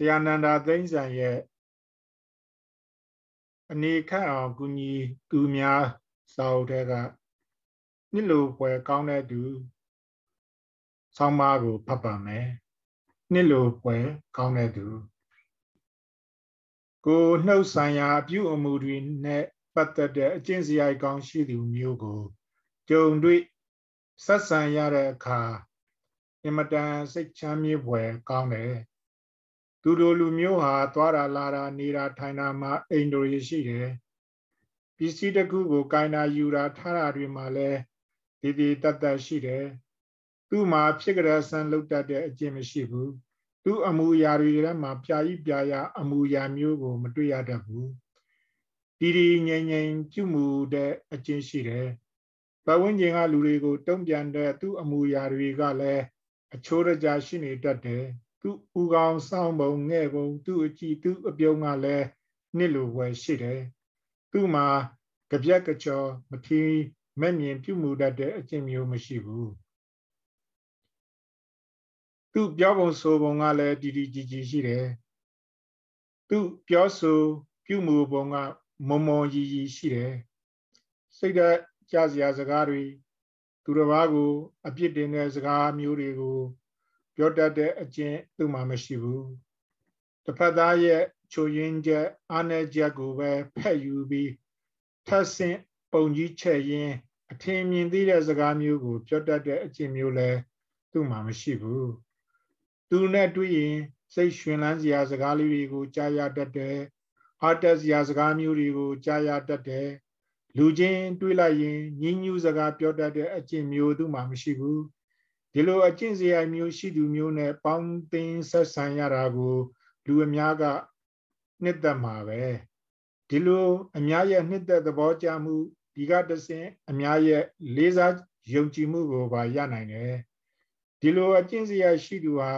ဆရာနန္ဒာသိန်းဆန်ရဲ့အနေခန့်အောင်ကုညီသူများစာအုပ်ထဲကနှစ်လိုပွဲကောင်းတဲ့သူ ဆောင်းပါးကိုဖတ်ပါမယ်နှစ်လိုပွဲကောင်းတဲ့သူကိုနှုတ်ဆိုင်ရာအပြုအမူတွေနဲ့ပတ်သက်တဲ့အကျင့်စရိုက်ကောင်းရှိသူမျိုးကို ကြုံတွေ့ဆက်ဆံရတဲ့အခါအင်မတန်စိတ်ချမ်းမြေ့ဖွယ်ကောင်းတယ်သူတို့လူမျိုးဟာသွားတာလာတာနေတာထိုင်တာမှာအိမ်တော်ရရှိတယ်ပစ္စည်းတစ်ခုကိုကင်တာယူတာထားတာတွေမှာလည်းဒီဒီတတ်တတ်ရှိတယ်သူ့မှာဖြစ်ကြဆန်းလုတ်တတ်တဲ့အကျင့်မရှိဘူးသူ့အမူအရာတွေထဲမှာပြာကြီးပြာရအမူအရာမျိုးကိုမတွေ့ရတတ်ဘူးဒီဒီငိမ့်ငိမ့်ပြုမှုတဲ့အကျင့်ရှိတယ်ဘဝဉင်ကလူတွေကိုတုံ့ပြန်တဲ့သူ့အမူအရာတွေကလည်းအချိုးရကြရှိနေတတ်တယ်သူဥကောင်စောင်းပုံငဲ့ပုံသူ့အကြည့်သူ့အပြုံးကလည်းနှစ်လိုပဲရှိတယ်သူ့မှာကြပြက်ကြောမထီမဲ့မြင်ပြုမှုတတ်တဲ့အကျင့်မျိုးမရှိဘူးသူ့ပြောပုံဆိုပုံကလည်းတည်တည်ကြည်ကြည်ရှိတယ်သူ့ပြောဆိုပြုမှုပုံကမမော်ကြီးကြီးရှိတယ်စိတ်ဓာတ်ကြစရာစကားတွေသူတစ်ပါးကို အပြစ်တင်တဲ့စကားမျိုးတွေကိုပြောတတ်တဲ့အကျင့်သူ့မှာမရှိဘူးတစ်ဖက်သားရဲ့ချိုရင်းချက်အားနည်းချက်ကိုပဲဖက်ယူပြီးထပ်ဆင့်ပုံကြီးချက်ရင်းအထင်မြင်သေးတဲ့စကားမျိုးကိုပြောတတ်တဲ့အကျင့်မျိုးလဲသူ့မှာမရှိဘူးသူနဲ့တွေ့ရင်စိတ်ရှင်လန်းစရာစကားလေးတွေကိုကြားရတတ်တယ်အားတက်စရာစကားမျိုးတွေကိုကြားရတတ်တယ်လူချင်းတွေ့လိုက်ရင်ညှဉ်းညူးစကားပြောတတ်တဲ့အကျင့်မျိုးသူ့မှာမရှိဘူးဒီလိုအကျင့်စရိုက်မျိုးရှိသူမျိုးနဲ့ပေါင်းသင်းဆက်ဆံရတာကိုလူအများကနှစ်သက်မှာပဲဒီလိုအများရဲ့နှစ်သက်သဘောကျမှုဒီကတဆင်အများရဲ့လေးစားယုံကြည်မှုကိုပါရနိုင်တယ်ဒီလိုအကျင့်စရာရှိသူဟာ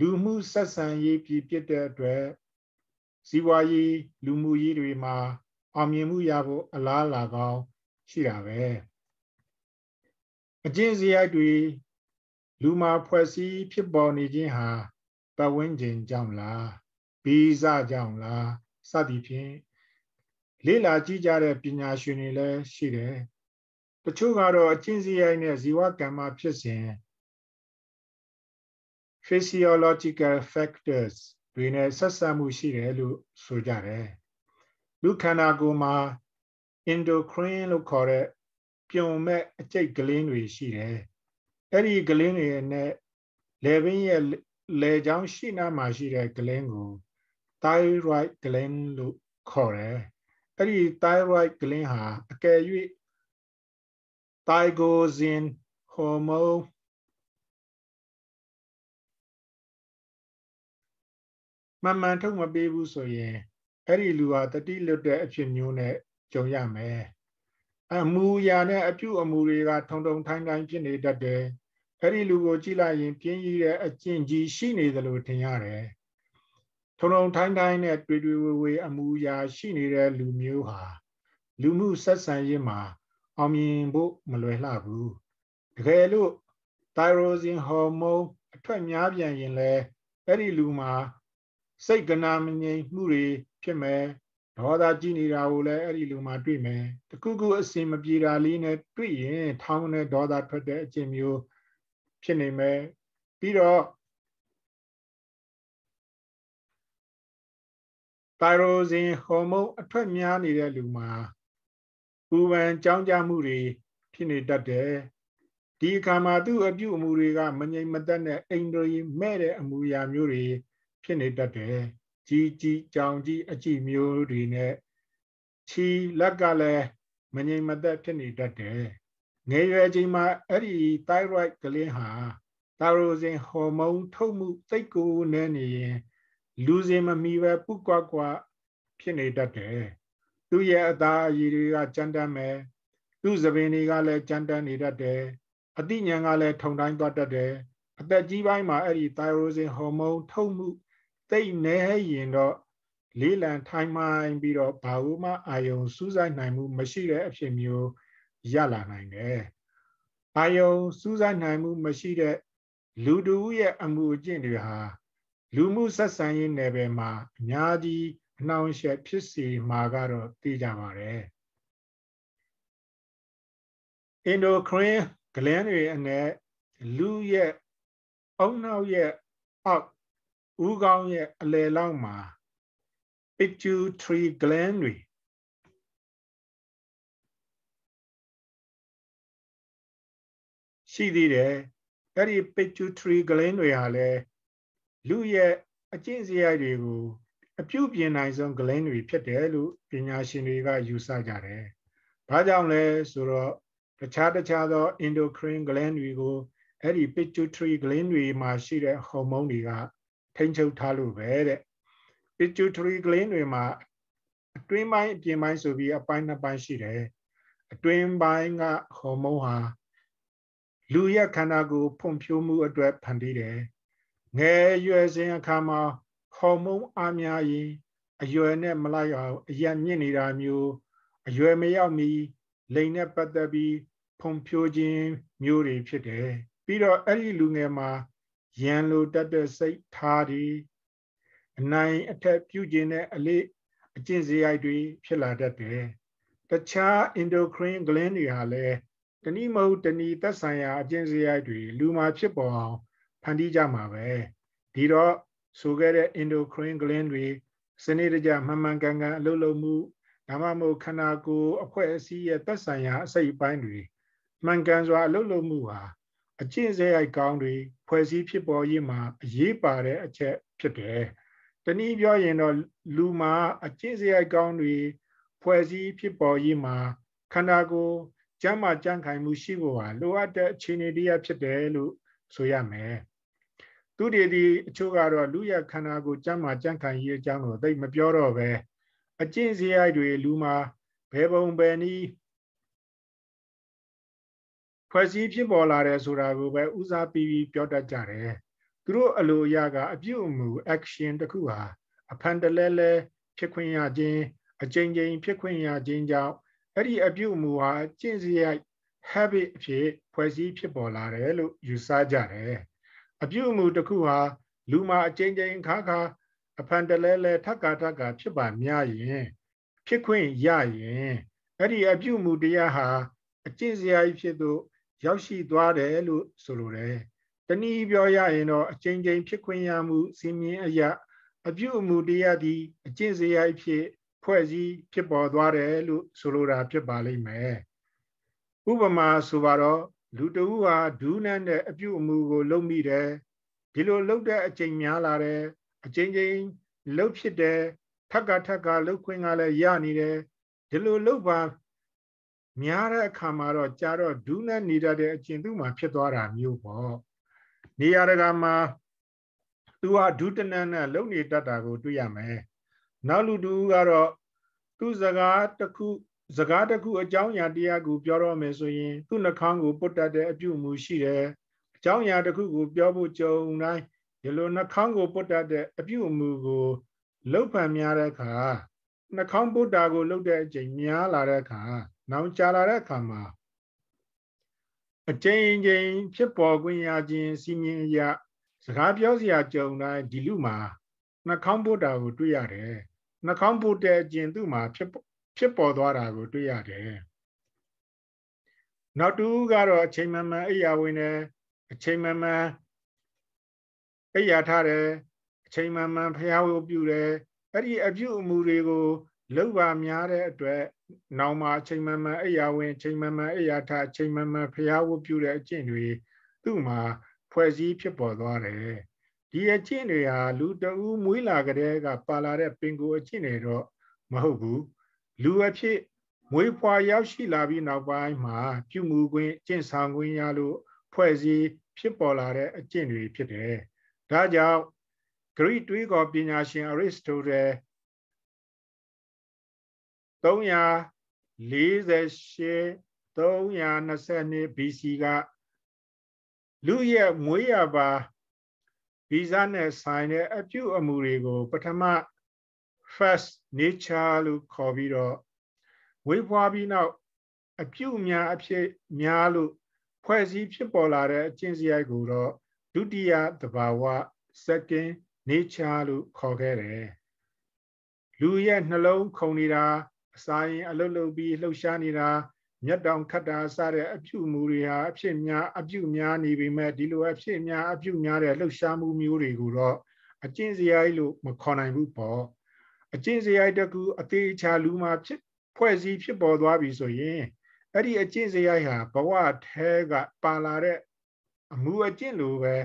လူမှုဆက်ဆံရေးပြည်ပြတဲ့အတွက်စီးပွားရေးလူမှုရေးတွေမှာ အောင်မြင်မှုရဖို့အလားအလာကောင်းရှိတာပဲအကျင့်စရိုက်တွေလူမှာဖွဲ့စည်းဖြစ်ပေါ်နေခြင်းဟာပတ်ဝန်းကျင်ကြောင့်လားဘီဇကြောင့်လားစသည်ဖြင့်လေ့လာကြည့်ကြတဲ့ပညာရှင်တွေလည်းရှိတယ်။တချို့ကတော့အချင်းစီရိုင်းနဲ့ဇီဝကမ္မဖြစ်စဉ် physiological factors တွေနဲ့ဆက်စပ်မှုရှိတယ်လို့ဆိုကြတယ်။လူခန္ဓာကိုယ်မှာ endocrine လို့ခေါ်တဲ့ပြုံမဲ့အကျိတ်ကလင်းတွေ ရှိတယ်။အဲ့ဒီဂလင်းတွေနဲ့လေပင်ရဲ့လေချောင်းရှိနားမှာရှိတဲ့ဂလင်းကို thyroid gland လို့ခေါ်တယ်အဲ့ဒီ thyroid gland ဟာ အကယ်၍ thyroxin hormone မမှန်ထုတ်မပေးဘူးဆိုရင်အဲ့ဒီလူဟာတတိလွတ်တဲ့အဖြစ်မျိုးနဲ့ကြုံရမယ်အမူအရာနဲ့အပြုအမူတွေက ထုံထုံထိုင်းထိုင်းဖြစ်နေတတ်တယ်အဲ့ဒီလူကိုကြည့်လိုက်ရင် ပြင်းကြီးတဲ့အကျင့်ကြီးရှိနေသလိုထင်ရတယ်ထုံထုံထိုင်းထိုင်းနဲ့တွေ့တွေ့ဝေဝေအမူအရာရှိနေတဲ့လူမျိုးဟာ လူမှုဆက်ဆံရေးမှာ အောင်မြင်ဖို့မလွယ်လှဘူးတကယ်လို့ thyroid hormone အထွက်များပြန်ရင်လဲအဲ့ဒီလူမှာစိတ်ကနာမငြိမ်မှုတွေဖြစ်မယ်ဒေါသကြီးနေတာကိုလည်းအဲ့ဒီလူမှာတွေ့မယ်တကူကူအစင်မပြေတာလေးနဲ့တွေ့ရင်ထောင်းနဲ့ဒေါသထွက်တဲ့အကျင့်မျိုးဖြစ်နေမယ်ပြီးတော့ thyroxine hormone အထွက်များနေတဲ့လူမှာပူပန်ကြောင်းကြမှုတွေဖြစ်နေတတ်တယ်ဒီအခါမှာသူ့အပြုအမူတွေကမငြိမ်မသက်တဲ့အိန္ဒြေမဲ့တဲ့အမူအရာမျိုးတွေဖြစ်နေတတ်တယ်ကြီးကြီးကြောင်ကြီးအကြည့်မျိုးတွေနဲ့ခြီလက်ကလည်းမငြိမ်မသက်ဖြစ်နေတတ်တယ်ငယ်ရွယ်ချိန်မှာအဲ့ဒီ thyroid ကလေးဟာ thyroxine hormone ထုတ်မှုသိပ်ကိုနည်းနေရင်လူစင်မမီပဲပုကွာကွာဖြစ်နေတတ်တယ်သူ့ရဲ့အသားအရည်တွေကကြမ်းတမ်းမယ်သူ့သပင်တွေကလည်းကြမ်းတမ်းနေတတ်တယ်အသိဉာဏ်ကလည်းထုံတိုင်းသွားတတ်တယ်အသက်ကြီးပိုင်းမှာအဲ့ဒီ thyroxine hormone ထုတ်မှုသိပ်နေရင်တော့လေးလံထိုင်းမိုင်းပြီးတော့ဘာမှအာယုံစူးစိုက်နိုင်မှု မရှိတဲ့အဖြစ်မျိုးရလာနိုင်တယ်။အာယုံစူးစိုက်နိုင်မှုမရှိတဲ့လူတူရဲ့အမှုအကျင့်တွေဟာ လူမှုဆက်ဆံရေးနယ်ပယ်မှာအများကြီးအနှောင့်အယှက်ဖြစ်စေမှာကတော့သိကြပါတယ်။ endocrine gland တွေအနက်လူရဲ့အုံနောက်ရဲ့အောက်ဦးခေါင်းရဲ့အလယ်လောက်မှာ pituitary gland တွေရှိသေးတယ်အဲ့ဒီ pituitary gland တွေဟာလည်းလူရဲ့အကျင့်စရိုက်တွေကို အပြုပြင်နိုင်ဆုံး gland တွေဖြစ်တယ်လို့ပညာရှင်တွေကယူဆကြတယ်။ဘာကြောင့်လဲဆိုတော့တခြားတခြားသော endocrine gland တွေကိုအဲ့ဒီ pituitary gland တွေမှာရှိတဲ့ဟော်မုန်းတွေကထိန်းချုပ်ထားလို့ပဲတဲ့။ pituitary gland တွေမှာအတွင်းပိုင်းအပြင်ပိုင်းဆိုပြီးအပိုင်းနှစ်ပိုင်းရှိတယ်။အတွင်းပိုင်းကဟော်မုန်းဟာလူရဲ့ခန္ဓာကိုယ်ဖွံ့ဖြိုးမှုအတွက်ဖန်တီးတယ်။ငယ်ရွယ်စဉ်အခါမှာဟော်မုန်းအားများရင်အရွယ်နဲ့မလိုက်အောင်အရန်မြင့်နေတာမျိုးအရွယ်မရောက်မီလိန်နဲ့ပတ်သက်ပြီးဖွံ့ဖြိုးခြင်းမျိုးတွေဖြစ်တယ်။ပြီးတော့အဲ့ဒီလူငယ်မှာရန်လိုတတ်တဲ့စိတ်ထားတွေအနိုင်အထက်ပြုခြင်းနဲ့အလေးအကျင့်စရိုက်တွေဖြစ်လာတတ်တယ်။တခြား endocrine gland တွေဟာလည်းတဏီမဟုတ်တဏီသက်ဆိုင်ရာအကျင့်စရိုက်တွေလူမှာဖြစ်ပေါ်အောင်ဖန်တီးကြမှာပဲဒီတော့ဆိုခဲ့တဲ့ endocrine gland တွေစနစ်တကျမှန်မှန်ကန်ကန်အလုပ်လုပ်မှုဒါမှမဟုတ်ခန္ဓာကိုယ်အဖွဲ့အစည်းရဲ့သက်ဆိုင်ရာအစိတ်အပိုင်းတွေမှန်ကန်စွာအလုပ်လုပ်မှုဟာအကျင့်စရိုက်ကောင်းတွေဖွဲ့စည်းဖြစ်ပေါ်ရေးမှာအရေးပါတဲ့အချက်ဖြစ်တယ်တနည်းပြောရင်တော့လူမှာအကျင့်စရိုက်ကောင်းတွေဖွဲ့စည်းဖြစ်ပေါ်ရေးမှာခန္ဓာကိုယ်ကျမ်းမာကြံ့ခိုင်မှုရှိဖို့ဟာလိုအပ်တဲ့အခြေအနေတရားဖြစ်တယ်လို့ဆိုရမယ်သူတွေဒီအချို့ကတော့လူရခန္ဓာကိုကျမ်းမာကြံ့ခိုင်ရေးအကြောင်းကိုသိမပြောတော့ပဲအကျင့်စရိုက်တွေလူမှာဘယ်ပုံပဲနည်းဖွဲ့စည်းဖြစ်ပေါ်လာတယ်ဆိုတာကိုပဲဦးစားပြီးပြီးပြောတတ်ကြတယ်သူတို့အလိုအရက အပြုအမူ action တခုဟာအဖန်တလဲလဲဖြစ်ခွင့်ရခြင်းအကြိမ်ကြိမ်ဖြစ်ခွင့်ရခြင်းကြောင့်အဲ့ဒီအပြုအမူဟာကျင့်စရိုက် habit အဖြစ် ဖွဲ့စည်းဖြစ်ပေါ်လာတယ်လို့ယူဆကြတယ်အပြုအမူတစ်ခုဟာလူမှာအချင်းချင်းခါခါအဖန်တလဲလဲထက်ကာထက်ကာဖြစ်ပါများရင်ဖြစ်ခွင့်ရရင်အဲ့ဒီအပြုအမူတရားဟာအကျင့်စရာဖြစ်သို့ရောက်ရှိသွားတယ်လို့ဆိုလိုတယ်တနည်းပြောရရင်တော့အချင်းချင်းဖြစ်ခွင့်ရမှုစင်မြင်အရာ အပြုအမူတရားသည်အကျင့်စရာဖြစ်ဖွဲ့စည်းဖြစ်ပေါ်သွားတယ်လို့ဆိုလိုတာဖြစ်ပါလိမ့်မယ်ဥပမာဆိုပါတော့လူတဦးဟာဒူးနန်းတဲ့အပြုအမူကို လုပ်မိတယ်ဒီလိုလုပ်တဲ့အချိန်များလာတယ်အချိန်ချင်းလုပ်ဖြစ်တယ်ထက်ကထက်ကလုပ်ခွင့်ကလည်းရနေတယ်ဒီလိုလုပ်ပါများတဲ့အခါမှာတော့ကြာတော့ဒူးနဲ့နေတတ်တဲ့အကျင့်သူ့မှာဖြစ်သွားတာမျိုးပေါ့နေရာတကာမှာသူဟာဒူးတနန်းနဲ့လုံနေတတ်တာကိုတွေ့ရမယ်နောက်လူတူကတော့သူ့စကားတစ်ခုစကားတစ်ခုအကြောင်းအရာတရားကိုပြောတော့မယ်ဆိုရင် သူ့နှာခေါင်းကိုပုတ်တတ်တဲ့အပြုအမူရှိတယ်အကြောင်းအရာတစ်ခုကိုပြောဖို့ကြုံတိုင်းဒီလိုနှာခေါင်းကိုပုတ်တတ်တဲ့အပြုအမူကိုလှုပ်ဖန်များတဲ့အခါနှာခေါင်းပုတ်တာကိုလှုပ်တဲ့အချိန်များလာတဲ့အခါနောင်ကြာလာတဲ့အခါမှာအချိန်ချင်းဖြစ်ပေါ်ခွင့်ရခြင်း စီမင်းရစကားပြောစရာကြုံတိုင်းဒီလူမှာနှာခေါင်းပုတ်တာကိုတွေ့ရတယ်နှာခေါင်းပုတ်တဲ့အကျင်သူ့မှာဖြစ်ဖြစ်ပေါ်သွားတာကိုတွေ့ရတယ်နောက်တူကတော့အချိန်မှန်မှန်အိယာဝင်တယ်အချိန်မှန်မှန်အိယာထားတယ်အချိန်မှန်မှန်ဖျားဝပြုတယ်အဲ့ဒီအပြုအမူတွေကိုလောက်ပါများတဲ့အတွက်နောင်မှာအချိန်မှန်မှန်အိယာဝင်အချိန်မှန်မှန်အိယာထားအချိန်မှန်မှန်ဖျားဝပြုတဲ့အကျင့်တွေသူ့မှာဖွဲ့စည်းဖြစ်ပေါ်သွားတယ်ဒီအကျင့်တွေဟာလူတဦးမွေးလာကြတဲ့ကပါလာတဲ့ပင်ကိုအကျင့်တွေတော့မဟုတ်ဘူးလူအဖြစ်မွေးဖွားရောက်ရှိလာပြီးနောက်ပိုင်းမှာပြုမူခွင့်ကျင့်ဆောင်ခွင့်ရလို့ဖွဲ့စည်းဖြစ်ပေါ်လာတဲ့အကျင့်တွေ ဖြစ်တယ်။ဒါကြောင့်ဂရိတွေးကောပညာရှင်အရစ္စတိုတယ်348 322 BC ကလူရဲ့မွေးရပါဗီဇနဲ့ဆိုင်တဲ့အပြုအမူတွေကို ပထမ first nature လို့ခေါ်ပြီးတော့ဝေးပွားပြီးနောက် အပြုအများအဖြစ်များလို့ဖွဲ့စည်းဖြစ်ပေါ်လာတဲ့အကျင့်စရိုက်ကိုတော့ဒုတိယသဘာဝ second nature လို့ခေါ်ခဲ့တယ်လူရဲ့နှလုံးခုန်နေတာအစာရင် အလုတ်လုတ်ပြီးလှုပ်ရှားနေတာမြတ်တောင်ခတ်တာစတဲ့အပြုမူတွေဟာအဖြစ်များအပြုများနေပေမဲ့ဒီလိုအဖြစ်များအပြုများတဲ့လှုပ်ရှားမှုမျိုးတွေကိုတော့အကျင့်စရိုက်လို့မခေါ်နိုင်ဘူးပေါ့အကျင့်စရိုက်တကူအသေးချာ လူမှာဖြစ်ဖွဲ့စည်းဖြစ်ပေါ်သွားပြီဆိုရင်အဲ့ဒီအကျင့်စရိုက်ဟာဘဝထဲကပါလာတဲ့အမှုအကျင့်လိုပဲ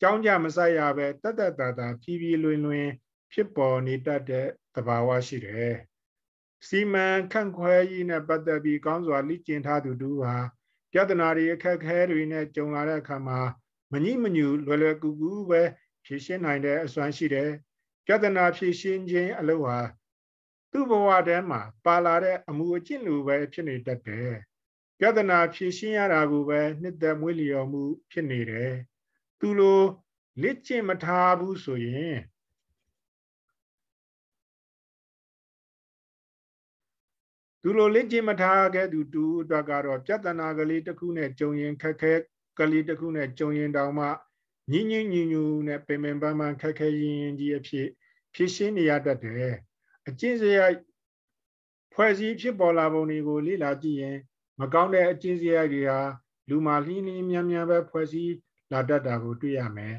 ကြောင်းကြမဆိုင်ရပဲတတ်တတ်တာတာဖြည်းဖြည်းလွင်လွင် ဖြစ်ပေါ်နေတတ်တဲ့သဘာဝရှိတယ်စီမံခန့်ခွဲရေးနဲ့ပတ်သက်ပြီးကောင်းစွာလေ့ကျင့်ထားသူတို့ဟာပြဿနာတွေအခက်အခဲတွေနဲ့ကြုံလာတဲ့အခါမှာမငိမညူလွယ်လွယ်ကူကူပဲဖြေရှင်းနိုင်တဲ့အစွမ်းရှိတယ်။ပြဿနာဖြေရှင်းခြင်းအလုပ်ဟာသူ့ဘဝထဲမှာပါလာတဲ့အမှုအကျင့်လိုပဲဖြစ်နေတတ်တယ်။ပြဿနာဖြေရှင်းရတာကိုပဲနှစ်သက်မွေးလျော်မှုဖြစ်နေတယ်။သူလိုလက်ကျင့်မထားဘူးဆိုရင်သူလိုလက်ကျင်မထားခဲ့သူတူအတွက်ကတော့ပြဿနာကလေးတစ်ခုနဲ့ကြုံရင်ခက်ခဲကလေးတစ်ခုနဲ့ကြုံရင်တောင်မှညင်ညင်ညင်ညူနဲ့ပင်ပင်ပန်းပန်းခက်ခဲရင်ရင်ကြီးအဖြစ်ဖြည့်ရှင်းနေရတတ်တယ်အကျင့်စရိုက်ဖွဲ့စည်းဖြစ်ပေါ်လာပုံတွေကို လေ့လာကြည့်ရင် မကောင်းတဲ့အကျင့်စရိုက်တွေဟာလူမာလှင်းလှင်းမြန်မြန်ပဲဖွဲ့စည်းလာတတ်တာကို တွေ့ရမယ်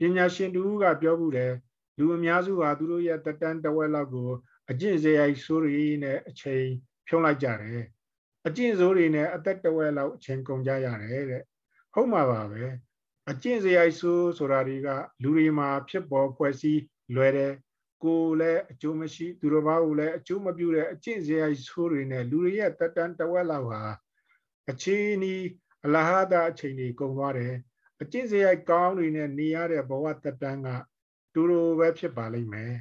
ပညာရှင်တူကပြောမှုတယ်လူအများစုဟာသူတို့ရဲ့တတန်းတဝက်လောက်ကိုအကျင့်စရိုက်ဆိုးရီနဲ့အချိန်ဖြုံးလိုက်ကြတယ်အကျင့်ဆိုးတွေနဲ့အသက်တဝက်လောက်အချိန်ကုန်ကြရတယ်တဲ့ဟုတ်မှာပါပဲအကျင့်စရိုက်ဆိုးဆိုတာတွေကလူတွေမှာ ဖြစ်ပေါ်ဖွဲ့စည်းလွယ်တယ်ကိုယ်လည်းအကျိုးမရှိ သူတစ်ပါးကိုလည်းအကျိုးမပြုတဲ့အကျင့်စရိုက်ဆိုးတွေနဲ့လူတွေရဲ့တက်တန်းတဝက်လောက်ဟာအချိန်ဤအလဟတာအချိန်ကြီးကုန်သွားတယ်အကျင့်စရိုက်ကောင်းတွေနဲ့နေရတဲ့ဘဝတက်တန်းကတူတူပဲဖြစ်ပါလိမ့်မယ်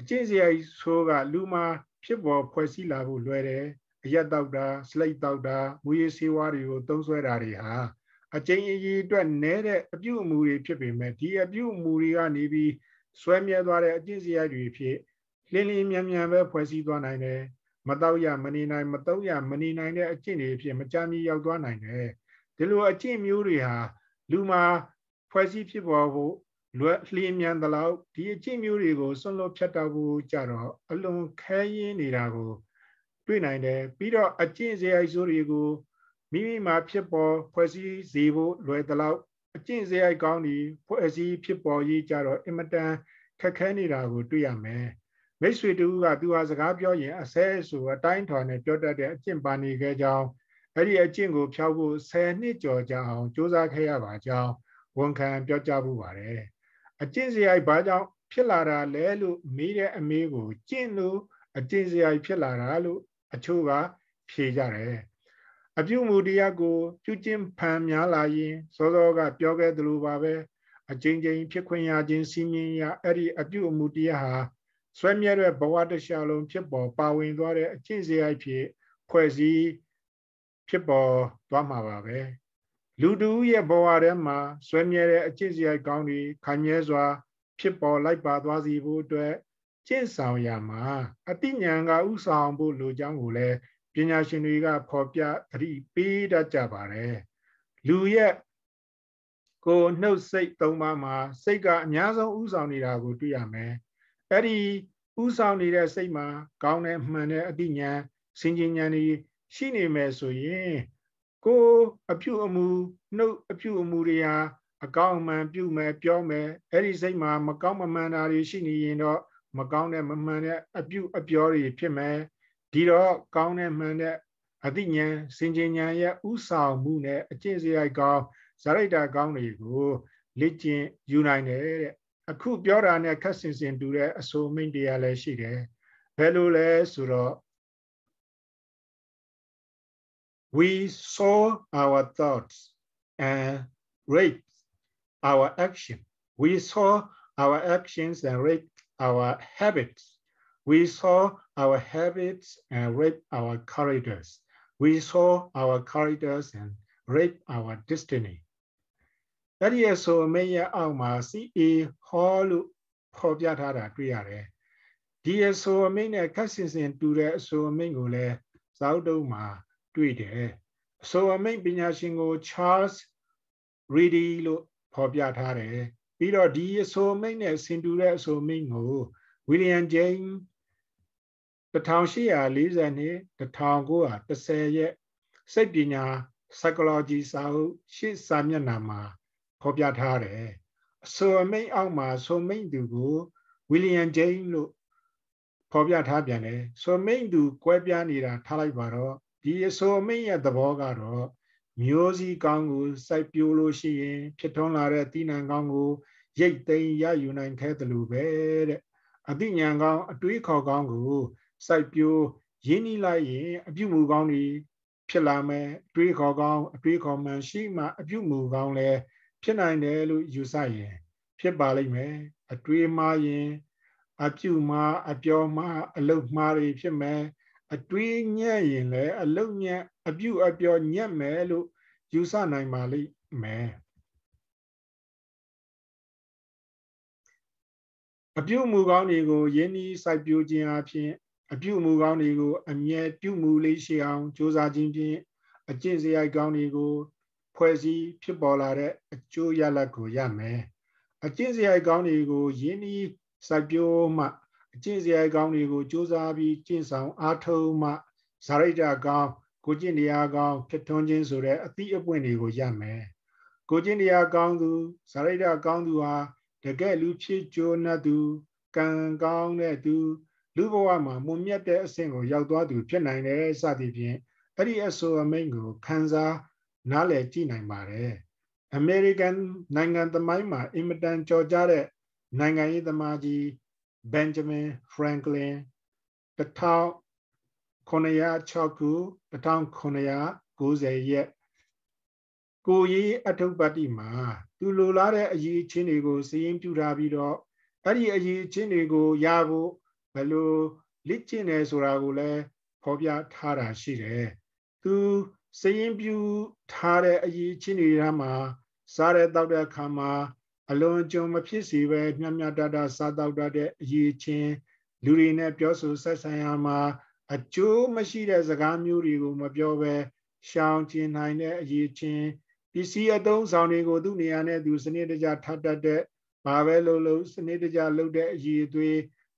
အကျင့်စရိုက်ဆိုးကလူမှာဖြစ်ပေါ်ဖွဲ့စည်းလာဖို့လွယ်တယ်အရက်တောက်တာစလိတ်တောက်တာမူရည်ဆေးဝါးတွေကိုသုံးစွဲတာတွေဟာအကျဉ်းအရေးအတွက်နဲတဲ့အပြုအမူတွေဖြစ်ပေမဲ့ဒီအပြုအမူတွေကနေပြီးဆွဲမြဲသွားတဲ့အကျင့်စရိုက်တွေဖြစ်လင်းလင်းမြန်မြန်ပဲဖွဲ့စည်းသွားနိုင်တယ်မတောက်ရမနေနိုင်မတုံးရမနေနိုင်တဲ့အကျင့်တွေဖြစ်မကြမီရောက်သွားနိုင်တယ်ဒီလိုအကျင့်မျိုးတွေဟာလူမှာဖွဲ့စည်းဖြစ်ပေါ်ဖို့လွယ်လျင်မြန်သလောက်ဒီအကျင့်မျိုးတွေကိုဆွန့်လွတ်ဖြတ်တောက်ဖို့ကြတော့အလွန်ခဲရင်းနေတာကိုတွေ့နိုင်တယ်ပြီးတော့အကျင့်စရိုက်ဆိုးတွေကိုမိမိမှာဖြစ်ပေါ်ဖွဲ့စည်းစေဖို့လွယ်သလောက်အကျင့်စရိုက်ကောင်းတွေဖွဲ့စည်းဖြစ်ပေါ်ရေးကြတော့အင်မတန်ခက်ခဲနေတာကိုတွေ့ရမယ်မိတ်ဆွေတူကသူဟာစကားပြောရင်အဆဲဆိုအတိုင်းထော်နဲ့ပြောတတ်တဲ့အကျင့်ပါနေခဲ့ကြောင်းအဲ့ဒီအကျင့်ကိုဖျောက်ဖို့10နှစ်ကျော်ကြာအောင်စ조사ခဲ့ရပါကြောင်းဝန်ခံပြောကြားမှုပါတယ်အကျင့်စရိုက်ဘာကြောင့်ဖြစ်လာတာလဲလို့မေးတဲ့အမေးကိုကျင့်လို့အကျင့်စရိုက်ဖြစ်လာတာလို့အချို့ကဖြေကြတယ်အပြုမူတရားကိုပြုကျင့်ဖန်များလာရင်စောစောက ပြောခဲ့သလိုပါပဲအချင်းချင်းဖြစ်ခွင့်ရခြင်းစီမင်းရအဲ့ဒီအပြုအမူတရားဟာဆွဲမြဲတဲ့ဘဝတစ်လျှောက်လုံးဖြစ်ပေါ်ပါဝင်သွားတဲ့အကျင့်စရိုက်ဖြစ်ဖွဲ့စည်းဖြစ်ပေါ်သွားမှာပါပဲလူတူရဲ့ဘဝထဲမှာဆွဲမြဲတဲ့အကျင့်စရိုက်ကောင်းတွေခံမြဲစွာ ဖြစ်ပေါ်လိုက်ပါသွားစီဖို့အတွက်ကျင့်ဆောင်ရမှာအတိညာဏ်ကဥဆောင်ဖို့လိုကြောင်းကိုလည်းပညာရှင်တွေကဖော်ပြသတိပေးတတ်ကြပါတယ်လူရဲ့ကိုနှုတ်စိတ်သုံးပါးမှာစိတ်ကအများဆုံးဥဆောင်နေတာကိုတွေ့ရမယ်အဲ့ဒီဥဆောင်နေတဲ့စိတ်မှာကောင်းတဲ့မှန်တဲ့အတိညာဏ်စင်ကြဉာဏ်တွေရှိနေမယ်ဆိုရင်ကိုအပြုအမူနှုတ်အပြုအမူတွေဟာအကောင်းမှန်ပြုမယ်ပြောမယ်အဲ့ဒီစိတ်မှာမကောင်းမမှန်တာတွေရှိနေရင်တော့မကောင်းတဲ့မမှန်တဲ့အပြုအပြောတွေဖြစ်မယ်ဒီတော့ကောင်းတဲ့မှန်တဲ့အသိဉာဏ်စင်ကြင်ဉာဏ်ရဲ့ဥဆောင်မှုနဲ့အကျင့်စရိုက်ကောင်းဇရိတာကောင်းတွေကိုလေ့ကျင့်ယူနိုင်တယ်တဲ့အခုပြောတာနဲ့ခက်ဆင်ဆင်တူတဲ့အဆိုမိန့်တရားလည်းရှိတယ်ဘယ်လိုလဲဆိုတော့ we saw our thoughts and rate our action. We saw our actions and rate our habits. We saw our habits and rate our corridors. We saw our corridors and rate our destiny. အဲ့ဒီဆိုမင်းရဲ့အောက်မှာ CA hall လို့ဖော်ပြထားတာတွေ့ရတယ်။ဒီအဆိုအမိန့်နဲ့ခက်စင်စင်တူတဲ့အဆိုအမိန့်ကိုလည်းဇောက်တုံးမှာတွေ့တယ်အဆိုအမိတ်ပညာရှင်ကို Charles Reedy လို့ဖော်ပြထားတယ်ပြီးတော့ဒီအဆိုအမိတ်နဲ့ဆင်တူတဲ့အဆိုအမိတ်ကို William James 1840နှစ်1930ရဲ့စိတ်ပညာ psychology စာအုပ်ရှေ့စာမျက်နှာမှာဖော်ပြထားတယ်အဆိုအမိတ်အောက်မှာဆိုမိတ်သူကို William James လို့ဖော်ပြထားပြန်တယ်ဆိုမိတ်သူကွဲပြားနေတာထားလိုက်ပါတော့ဒီအဆိုအမိန့်ရဲ့သဘောကတော့မျိုးစည်းကောင်းကိုစိုက်ပျိုးလို့ရှိရင် ဖြစ်ထွန်းလာတဲ့သီးနှံကောင်းကိုရိတ်သိမ်းရယူနိုင်ခဲ့တယ်လို့ပဲတဲ့အသိဉာဏ်ကောင်းအတွေးခေါ်ကောင်းကိုစိုက်ပျိုးရင်းနှီးလိုက်ရင် အပြုမူကောင်းတွေဖြစ်လာမယ်အတွေးခေါ်ကောင်းအတွေးခေါ်မှန်ရှိမှ အပြုမူကောင်းလည်းဖြစ်နိုင်တယ်လို့ယူဆရင်ဖြစ်ပါလိမ့်မယ်အတွေးမှားရင်အပြုမှားအပြောမှားအလုပ်မှားတွေဖြစ်မယ်အတွေးညက်ရင်လည်းအလုံညက်အပြုတ်အပျော်ညက်မယ်လို့ယူဆနိုင်ပါလိမ့်မယ်အပြုတ်မှုကောင်းတွေကိုယင်းဤစိုက်ပျိုးခြင်းအပြင်အပြုတ်မှုကောင်းတွေကို အမြဲပြုမှုလေးရှိအောင်ကြိုးစားခြင်းဖြင့်အကျင့်စရိုက်ကောင်းတွေကို ဖွဲ့စည်းဖြစ်ပေါ်လာတဲ့အကျိုးရလဒ်ကိုရမယ်အကျင့်စရိုက်ကောင်းတွေကိုယင်းဤစိုက်ပျိုးမှအကျင့်စရိုက်ကောင်းတွေကိုစ조사ပြီးကျင့်ဆောင်အားထုတ်မှဇာရိတကောင်းကိုကျင့်တရားကောင်းဖြစ်ထွန်းခြင်းဆိုတဲ့အတိအပွင့်တွေကိုရမယ်ကိုကျင့်တရားကောင်းသူဇာရိတကောင်းသူဟာတကယ်လူဖြစ်ကြိုးနှက်သူကံကောင်းတဲ့သူလူဘဝမှာမွန်မြတ်တဲ့အဆင့်ကိုရောက်သွားသူဖြစ်နိုင်တယ်စသည်ဖြင့်အဲ့ဒီအဆိုအမိန့်ကိုခံစားနားလည်ကြည့်နိုင်ပါတယ်အမေရိကန်နိုင်ငံသမိုင်းမှာအင်မတန်ကြော်ကြားတဲ့နိုင်ငံရေးသမားကြီး Benjamin Franklin 1906ခု1990ရက်ကိုရေးအထုပ်ပတ်တိမှာ သူလိုလားတဲ့အရေးချင်းတွေကိုစည်ရင်းပြထားပြီးတော့အဲ့ဒီအရေးချင်းတွေကိုရဖို့ဘယ်လိုလေ့ကျင့်တယ်ဆိုတာကိုလည်းဖော်ပြထားတာရှိတယ်။သူစည်ရင်းပြထားတဲ့အရေးချင်းတွေမှာ စားတဲ့တောက်တဲ့အခါမှာအလွန်ကြုံမဖြစ်စေပဲမျှမျှတတစားတောက်တတ်တဲ့အရေးချင်းလူတွေနဲ့ပြောဆိုဆက်ဆံရမှာအကျိုးမရှိတဲ့စကားမျိုးတွေကို မပြောပဲရှောင်ကျဉ်နိုင်တဲ့အရေးချင်းပစ္စည်းအသုံးဆောင်တွေကိုသူ့နေရာနဲ့သူစနစ်တကျထပ်တတ်တဲ့ဘာပဲလုပ်လို့စနစ်တကျလုပ်တဲ့အရေးအသွေး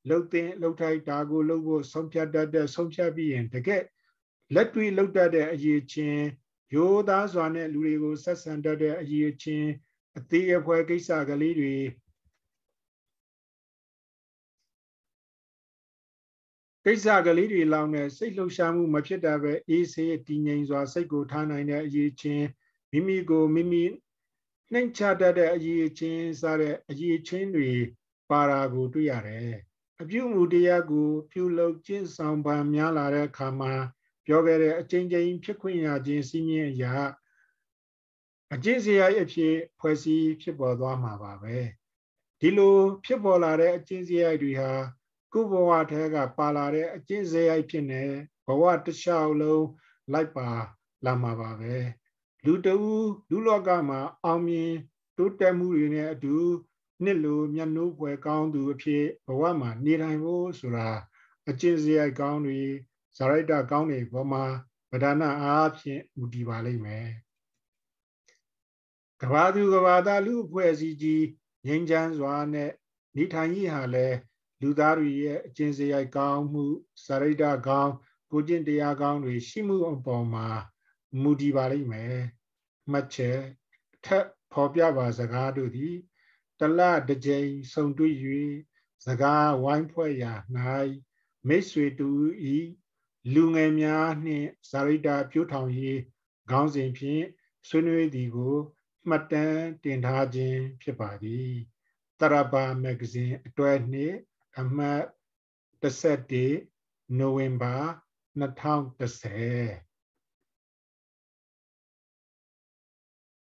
လှုပ်တင်လှုပ်ထိုက်တာကိုလှုပ်ဖို့ဆုံးဖြတ်တတ်တဲ့ဆုံးဖြတ်ပြီးရင်တကယ်လက်တွေ့လှုပ်တတ်တဲ့အရေးချင်းရိုးသားစွာနဲ့လူတွေကိုဆက်ဆံတတ်တဲ့အရေးချင်းအသေးအဖွဲကိစ္စကလေးတွေကိစ္စကလေးတွေလောင်တဲ့စိတ်လှုပ်ရှားမှုမဖြစ်တာပဲအေးဆေးတည်ငြိမ်စွာ စိတ်ကိုထားနိုင်တဲ့အရေးချင်းမိမိကိုမိမိနှိမ်ချတတ်တဲ့အရေးချင်းစတဲ့အရေးချင်းတွေပါတာကိုတွေ့ရတယ်အပြုမူတရားကိုပြုလုပ်ကျင့်ဆောင်ပံများလာတဲ့အခါမှာ ပြောခဲ့တဲ့အချင်းချင်းဖြစ်ခွင့်ရခြင်းစီးမြင်အရာအကျင့်စရိုက်အဖြစ်ဖွဲ့စည်းဖြစ်ပေါ်သွားမှာပါပဲဒီလိုဖြစ်ပေါ်လာတဲ့အကျင့်စရိုက်တွေဟာကုဘဝထဲကပါလာတဲ့အကျင့်စရိုက်ဖြစ်နေဘဝတစ်လျှောက်လုံးလိုက်ပါလာမှာပါပဲလူတဦးလူလောကမှာ အောင်မြင်တိုးတက်မှုတွေနဲ့အတူနှစ်လိုမျက်နှိုးဖွယ်ကောင်းသူအဖြစ်ဘဝမှာနေတိုင်းဖို့ဆိုတာအကျင့်စရိုက်ကောင်းတွေဇာရိုက်တာကောင်းတွေဘဝမှာဗဒနာအားဖြင့်မူတည်ပါလိမ့်မယ်။ကဘာသူကဘာသားလူအဖွဲ့အစည်းကြီးငြိမ်းချမ်းစွာနဲ့နေထိုင်ရေးဟာလဲလူသားတွေရဲ့အကျင့်စရိုက်ကောင်းမှုစရိဒကောင်းကိုကျင့်တရားကောင်းတွေရှိမှုအပေါ်မှာမူတည်ပါလိမ့်မယ်မှတ်ချက်ထက်ဖော်ပြပါစကားတို့သည်တလတစ်ကြိမ်ဆုံတွေ့၍စကားဝိုင်းဖွဲ့ရာ၌မိတ်ဆွေတူဤလူငယ်များနှင့်ဇာရိတာပြို့ထောင်ရေးခေါင်းစဉ်ဖြင့်ဆွေးနွေးသည်ကိုမှတ်တမ်းတင်ထားခြင်းဖြစ်ပါသည်တရဘာမဂ္ဂဇင်းအတွဲနှစ်အမှတ်31နိုဝင်ဘာ2010